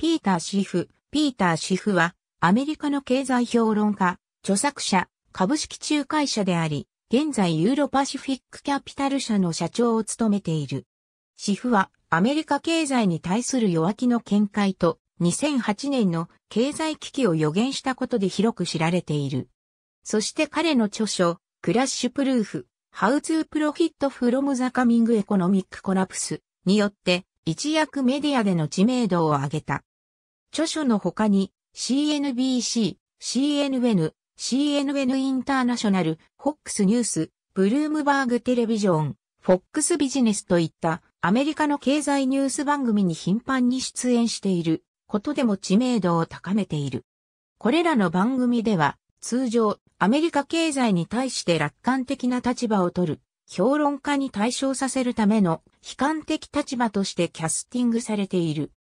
ピーター・シフ。ピーター・シフは、アメリカの経済評論家、著作者、株式仲介者であり、現在ユーロパシフィックキャピタル社の社長を務めている。シフは、アメリカ経済に対する弱気の見解と、2008年の経済危機を予言したことで広く知られている。そして彼の著書、クラッシュプルーフ、ハウツープロフィットフロムザカミングエコノミックコラプスによって一躍メディアでの知名度を上げた。著書の他に CNBC、CNN、CNN インターナショナル、FOX ニュース、ブルームバーグテレビジョン、FOX ビジネスといったアメリカの経済ニュース番組に頻繁に出演していることでも知名度を高めている。これらの番組では通常アメリカ経済に対して楽観的な立場を取る評論家に対象させるための悲観的立場としてキャスティングされている。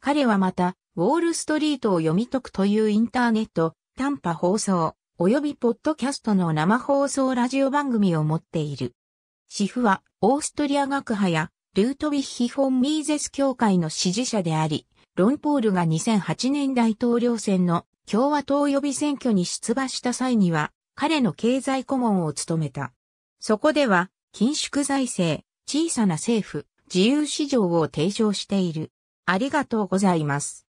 彼はまたウォールストリートを読み解くというインターネット、短波放送、及びポッドキャストの生放送ラジオ番組を持っている。シフは、オーストリア学派や、ルートビッヒ・フォン・ミーゼス協会の支持者であり、ロンポールが2008年大統領選の共和党予備選挙に出馬した際には、彼の経済顧問を務めた。そこでは、緊縮財政、小さな政府、自由市場を提唱している。ありがとうございます。